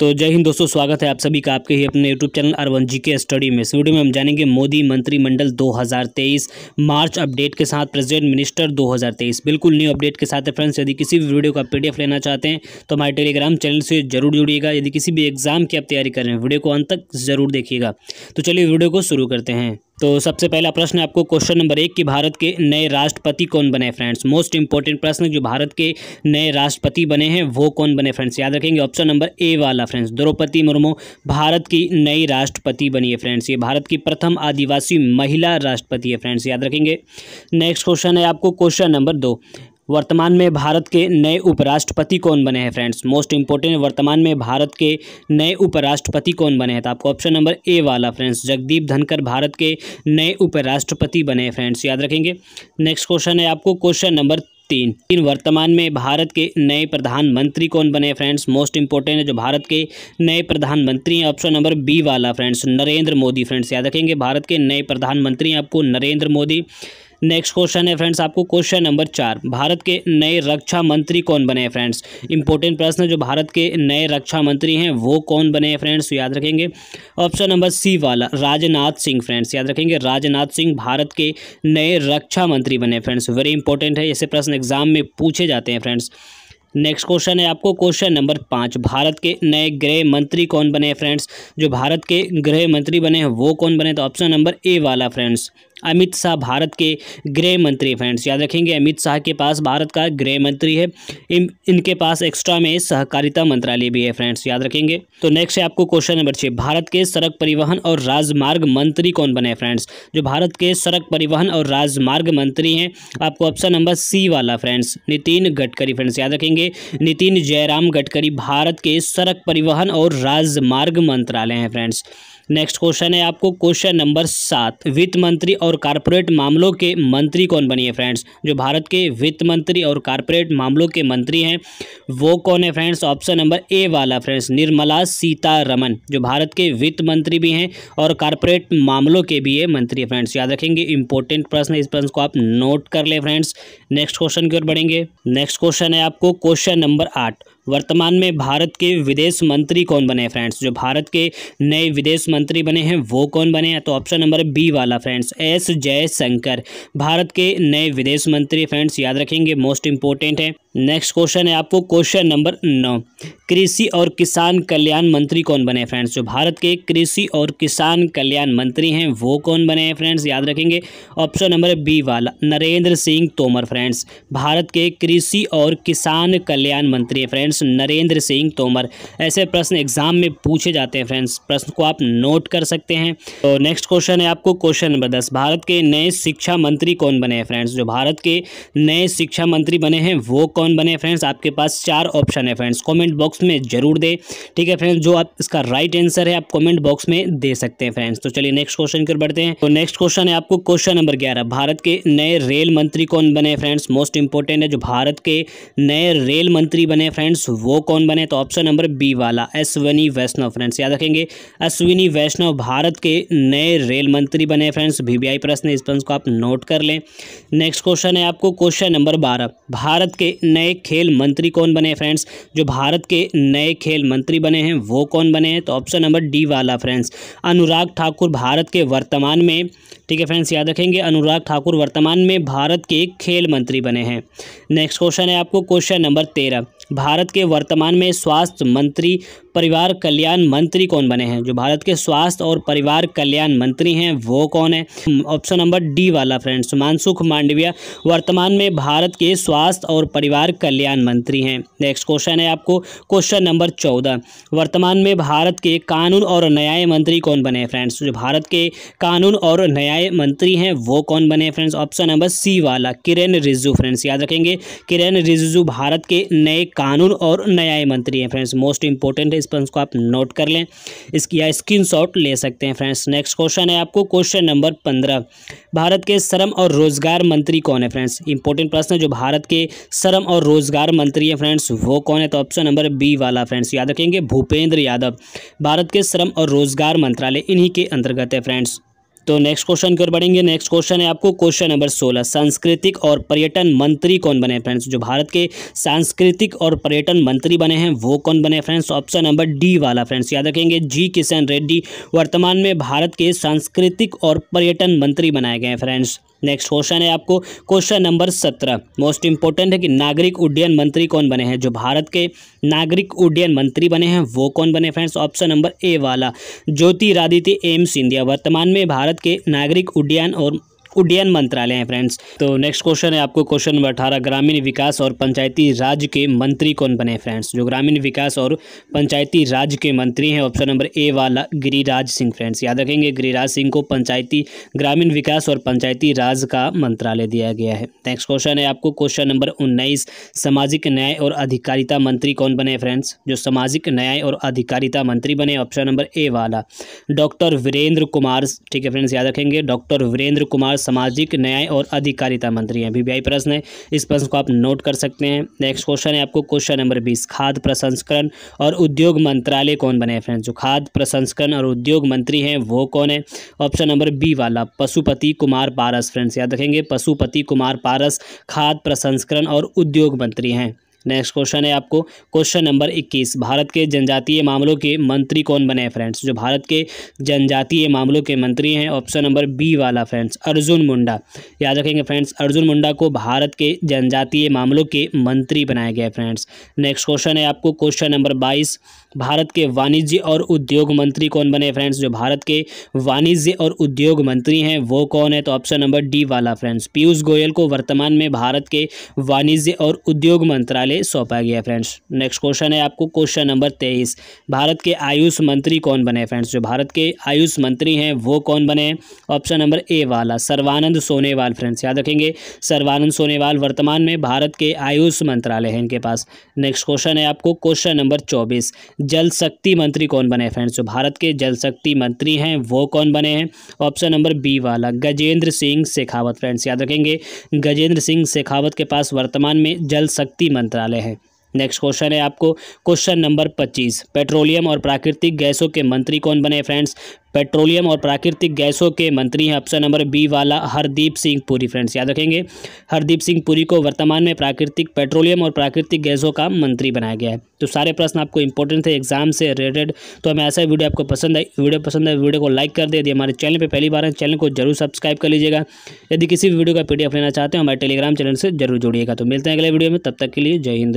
तो जय हिंद दोस्तों स्वागत है आप सभी का आपके ही अपने यूट्यूब चैनल अरवन जी के स्टडी में इस वीडियो में हम जानेंगे मोदी मंत्रिमंडल 2023 मार्च अपडेट के साथ प्रेसिडेंट मिनिस्टर 2023 बिल्कुल न्यू अपडेट के साथ है फ्रेंड्स यदि किसी भी वीडियो का पीडीएफ लेना चाहते हैं तो हमारे टेलीग्राम चैनल से जरूर जुड़िएगा यदि किसी भी एग्जाम की आप तैयारी कर रहे हैं वीडियो को अंत तक जरूर देखिएगा तो चलिए वीडियो को शुरू करते हैं तो सबसे पहला प्रश्न आपको क्वेश्चन नंबर एक कि भारत के नए राष्ट्रपति कौन बने फ्रेंड्स मोस्ट इंपॉर्टेंट प्रश्न जो भारत के नए राष्ट्रपति बने हैं वो कौन बने फ्रेंड्स याद रखेंगे ऑप्शन नंबर ए वाला फ्रेंड्स द्रौपदी मुर्मू भारत की नई राष्ट्रपति बनी है फ्रेंड्स ये भारत की प्रथम आदिवासी महिला राष्ट्रपति है फ्रेंड्स याद रखेंगे नेक्स्ट क्वेश्चन है आपको क्वेश्चन नंबर दो वर्तमान में भारत के नए उपराष्ट्रपति कौन बने हैं फ्रेंड्स मोस्ट इंपोर्टेंट वर्तमान में भारत के नए उपराष्ट्रपति कौन बने हैं तो आपको ऑप्शन नंबर ए वाला फ्रेंड्स जगदीप धनकर भारत के नए उपराष्ट्रपति बने फ्रेंड्स याद रखेंगे नेक्स्ट क्वेश्चन है आपको क्वेश्चन नंबर तीन तीन वर्तमान में भारत के नए प्रधानमंत्री कौन बने फ्रेंड्स मोस्ट इंपोर्टेंट है जो भारत के नए प्रधानमंत्री हैं ऑप्शन नंबर बी वाला फ्रेंड्स नरेंद्र मोदी फ्रेंड्स याद रखेंगे भारत के नए प्रधानमंत्री हैं आपको नरेंद्र मोदी नेक्स्ट क्वेश्चन है फ्रेंड्स आपको क्वेश्चन नंबर चार भारत के नए रक्षा मंत्री कौन बने हैं फ्रेंड्स इंपॉर्टेंट प्रश्न जो भारत के नए रक्षा मंत्री हैं वो कौन बने हैं फ्रेंड्स याद रखेंगे ऑप्शन नंबर सी वाला राजनाथ सिंह फ्रेंड्स याद रखेंगे राजनाथ सिंह भारत के नए रक्षा मंत्री बने फ्रेंड्स वेरी इंपॉर्टेंट है ऐसे प्रश्न एग्जाम में पूछे जाते हैं फ्रेंड्स नेक्स्ट क्वेश्चन है आपको क्वेश्चन नंबर पाँच भारत के नए गृह मंत्री कौन बने फ्रेंड्स जो भारत के गृह मंत्री बने हैं वो कौन बने तो ऑप्शन नंबर ए वाला फ्रेंड्स अमित शाह भारत के गृह मंत्री फ्रेंड्स याद रखेंगे अमित शाह के पास भारत का गृह मंत्री है इन इनके पास एक्स्ट्रा में सहकारिता मंत्रालय भी है फ्रेंड्स याद रखेंगे तो नेक्स्ट है आपको क्वेश्चन नंबर छः भारत के सड़क परिवहन और राजमार्ग मंत्री कौन बने फ्रेंड्स जो भारत के सड़क परिवहन और राजमार्ग मंत्री हैं आपको ऑप्शन नंबर सी वाला फ्रेंड्स नितिन गडकरी फ्रेंड्स याद रखेंगे नितिन जयराम गडकरी भारत के सड़क परिवहन और राजमार्ग मंत्रालय हैं फ्रेंड्स नेक्स्ट क्वेश्चन है आपको क्वेश्चन नंबर सात वित्त मंत्री और कारपोरेट मामलों के मंत्री कौन बनी है फ्रेंड्स जो भारत के वित्त मंत्री और कारपोरेट मामलों के मंत्री हैं वो कौन है फ्रेंड्स ऑप्शन नंबर ए वाला फ्रेंड्स निर्मला सीतारमन जो भारत के वित्त मंत्री भी हैं और कारपोरेट मामलों के भी है मंत्री है फ्रेंड्स याद रखेंगे इंपॉर्टेंट प्रश्न इस प्रश्न को आप नोट कर ले फ्रेंड्स नेक्स्ट क्वेश्चन की ओर बढ़ेंगे नेक्स्ट क्वेश्चन है आपको क्वेश्चन नंबर आठ वर्तमान में भारत के विदेश मंत्री कौन बने फ्रेंड्स जो भारत के नए विदेश मंत्री बने हैं वो कौन बने हैं तो ऑप्शन नंबर बी वाला फ्रेंड्स एस जयशंकर भारत के नए विदेश मंत्री फ्रेंड्स याद रखेंगे मोस्ट इंपॉर्टेंट है नेक्स्ट क्वेश्चन है आपको क्वेश्चन नंबर नौ कृषि और किसान कल्याण मंत्री कौन बने हैं फ्रेंड्स जो भारत के कृषि और किसान कल्याण मंत्री हैं वो कौन बने हैं फ्रेंड्स याद रखेंगे ऑप्शन नंबर बी वाला नरेंद्र सिंह तोमर फ्रेंड्स भारत के कृषि और किसान कल्याण मंत्री हैं फ्रेंड्स नरेंद्र सिंह तोमर ऐसे प्रश्न एग्जाम में पूछे जाते हैं फ्रेंड्स प्रश्न को आप नोट कर सकते हैं तो नेक्स्ट क्वेश्चन है आपको क्वेश्चन नंबर दस भारत के नए शिक्षा मंत्री कौन बने हैं फ्रेंड्स जो भारत के नए शिक्षा मंत्री बने हैं वो कौन कौन बने फ्रेंड्स आपके पास चार ऑप्शन है फ्रेंड्स कमेंट बॉक्स में जरूर दे ठीक है फ्रेंड्स जो आप इसका राइट आंसर है आप कमेंट बॉक्स में दे सकते हैं फ्रेंड्स तो चलिए नेक्स्ट क्वेश्चन की ओर बढ़ते हैं तो नेक्स्ट क्वेश्चन है आपको क्वेश्चन नंबर ग्यारह भारत के नए रेल मंत्री कौन बने फ्रेंड्स मोस्ट इंपॉर्टेंट है जो भारत के नए रेल मंत्री बने फ्रेंड्स वो कौन बने तो ऑप्शन नंबर बी वाला अश्विनी वैष्णव फ्रेंड्स याद रखेंगे अश्विनी वैष्णव भारत के नए रेल मंत्री बने फ्रेंड्स वीवीआई प्रश्न इस प्रश्न को आप नोट कर लें नेक्स्ट क्वेश्चन है आपको क्वेश्चन नंबर बारह भारत के नए खेल मंत्री कौन बने हैं फ्रेंड्स जो भारत के नए खेल मंत्री बने हैं वो कौन बने हैं तो ऑप्शन नंबर डी वाला फ्रेंड्स अनुराग ठाकुर भारत के वर्तमान में ठीक है फ्रेंड्स याद रखेंगे अनुराग ठाकुर वर्तमान में भारत के खेल मंत्री बने हैं नेक्स्ट क्वेश्चन है आपको क्वेश्चन नंबर तेरह भारत के वर्तमान में स्वास्थ्य मंत्री परिवार कल्याण मंत्री कौन बने हैं जो भारत के स्वास्थ्य और परिवार कल्याण मंत्री हैं वो कौन है ऑप्शन नंबर डी वाला फ्रेंड्स मानसुख मांडविया वर्तमान में भारत के स्वास्थ्य और परिवार कल्याण मंत्री हैं नेक्स्ट क्वेश्चन है आपको क्वेश्चन नंबर चौदह वर्तमान में भारत के कानून और न्याय मंत्री कौन बने हैं फ्रेंड्स जो भारत के कानून और न्याय मंत्री हैं वो कौन बने हैं फ्रेंड्स ऑप्शन नंबर सी वाला किरेन रिजू फ्रेंड्स याद रखेंगे किरेन रिजिजू भारत के नए कानून और न्याय मंत्री हैं फ्रेंड्स मोस्ट इंपॉर्टेंट रिस्पॉन्स को आप नोट कर लें इसकी या स्क्रीन ले सकते हैं फ्रेंड्स नेक्स्ट क्वेश्चन है आपको क्वेश्चन नंबर पंद्रह भारत के श्रम और रोजगार मंत्री कौन है फ्रेंड्स इंपॉर्टेंट प्रश्न जो भारत के श्रम और रोजगार मंत्री है फ्रेंड्स वो कौन है तो ऑप्शन नंबर बी वाला फ्रेंड्स याद रखेंगे भूपेंद्र यादव भारत के श्रम और रोजगार मंत्रालय इन्हीं के अंतर्गत है फ्रेंड्स तो नेक्स्ट क्वेश्चन की ओर बढ़ेंगे नेक्स्ट क्वेश्चन है आपको क्वेश्चन नंबर सोलह सांस्कृतिक और पर्यटन मंत्री कौन बने फ्रेंड्स जो भारत के सांस्कृतिक और पर्यटन मंत्री बने हैं वो कौन बने फ्रेंड्स ऑप्शन नंबर डी वाला फ्रेंड्स याद रखेंगे जी किशन रेड्डी वर्तमान में भारत के सांस्कृतिक और पर्यटन मंत्री बनाए गए हैं फ्रेंड्स नेक्स्ट क्वेश्चन है आपको क्वेश्चन नंबर सत्रह मोस्ट इंपॉर्टेंट है कि नागरिक उड्डयन मंत्री कौन बने हैं जो भारत के नागरिक उड्डयन मंत्री बने हैं वो कौन बने फ्रेंड्स ऑप्शन नंबर ए वाला ज्योतिरादित्य एम सिंधिया वर्तमान में भारत भारत के नागरिक उड्डयन और उड्डयन मंत्रालय है फ्रेंड्स तो नेक्स्ट क्वेश्चन है आपको क्वेश्चन नंबर अठारह ग्रामीण विकास और पंचायती राज के मंत्री कौन बने फ्रेंड्स जो ग्रामीण विकास और पंचायती राज के मंत्री हैं ऑप्शन नंबर ए वाला गिरिराज सिंह फ्रेंड्स याद रखेंगे गिरिराज सिंह को पंचायती ग्रामीण विकास और पंचायती राज का मंत्रालय दिया गया है नेक्स्ट क्वेश्चन है आपको क्वेश्चन नंबर उन्नीस सामाजिक न्याय और अधिकारिता मंत्री कौन बने फ्रेंड्स जो सामाजिक न्याय और अधिकारिता मंत्री बने ऑप्शन नंबर ए वाला डॉक्टर वीरेंद्र कुमार ठीक है फ्रेंड्स याद रखेंगे डॉक्टर वीरेंद्र कुमार सामाजिक न्याय और अधिकारिता मंत्री हैं वीवीआई प्रश्न है इस प्रश्न को आप नोट कर सकते हैं नेक्स्ट क्वेश्चन है आपको क्वेश्चन नंबर बीस खाद्य प्रसंस्करण और उद्योग मंत्रालय कौन बने हैं फ्रेंड्स जो खाद्य प्रसंस्करण और उद्योग मंत्री हैं वो कौन है ऑप्शन नंबर बी वाला पशुपति कुमार पारस फ्रेंड्स याद रखेंगे पशुपति कुमार पारस खाद्य प्रसंस्करण और उद्योग मंत्री हैं नेक्स्ट क्वेश्चन है आपको क्वेश्चन नंबर इक्कीस भारत के जनजातीय मामलों के मंत्री कौन बने फ्रेंड्स जो भारत के जनजातीय मामलों के मंत्री हैं ऑप्शन नंबर बी वाला फ्रेंड्स अर्जुन मुंडा याद रखेंगे फ्रेंड्स अर्जुन मुंडा को भारत के जनजातीय मामलों के मंत्री बनाया गया है फ्रेंड्स नेक्स्ट क्वेश्चन है आपको क्वेश्चन नंबर बाईस भारत के वाणिज्य और उद्योग मंत्री कौन बने फ्रेंड्स जो भारत के वाणिज्य और उद्योग मंत्री हैं वो कौन है तो ऑप्शन नंबर डी वाला फ्रेंड्स पीयूष गोयल को वर्तमान में भारत के वाणिज्य और उद्योग मंत्रालय सौंपा गया फ्रेंड्स नेक्स्ट क्वेश्चन है आपको क्वेश्चन नंबर तेईस भारत के आयुष मंत्री कौन बने फ्रेंड्स जो भारत के आयुष मंत्री हैं वो कौन बने ऑप्शन नंबर ए वाला सर्वानंद सोनेवाल फ्रेंड्स याद रखेंगे सर्वानंद सोनेवाल वर्तमान में भारत के आयुष मंत्रालय है इनके पास नेक्स्ट क्वेश्चन है आपको क्वेश्चन नंबर चौबीस जल शक्ति मंत्री कौन बने फ्रेंड्स जो भारत के जल शक्ति मंत्री हैं वो कौन बने हैं ऑप्शन नंबर बी वाला गजेंद्र सिंह शेखावत फ्रेंड्स याद रखेंगे गजेंद्र सिंह शेखावत के पास वर्तमान में जल शक्ति मंत्रालय है नेक्स्ट क्वेश्चन है आपको क्वेश्चन नंबर पच्चीस पेट्रोलियम और प्राकृतिक गैसों के मंत्री कौन बने फ्रेंड्स पेट्रोलियम और प्राकृतिक गैसों के मंत्री हैं ऑप्शन नंबर बी वाला हरदीप सिंह पुरी फ्रेंड्स याद रखेंगे हरदीप सिंह पुरी को वर्तमान में प्राकृतिक पेट्रोलियम और प्राकृतिक गैसों का मंत्री बनाया गया है तो सारे प्रश्न आपको इंपॉर्टेंट थे एग्जाम से रिलेटेड तो हमें ऐसा वीडियो आपको पसंद आई वीडियो पसंद है वीडियो को लाइक कर दे यदि हमारे चैनल पर पहली बार है चैनल को जरूर सब्सक्राइब कर लीजिएगा यदि किसी भी वीडियो का पी लेना चाहते हैं हमारे टेलीग्राम चैनल से जरूर जुड़िएगा तो मिलते हैं अगले वीडियो में तब तक के लिए जय हिंद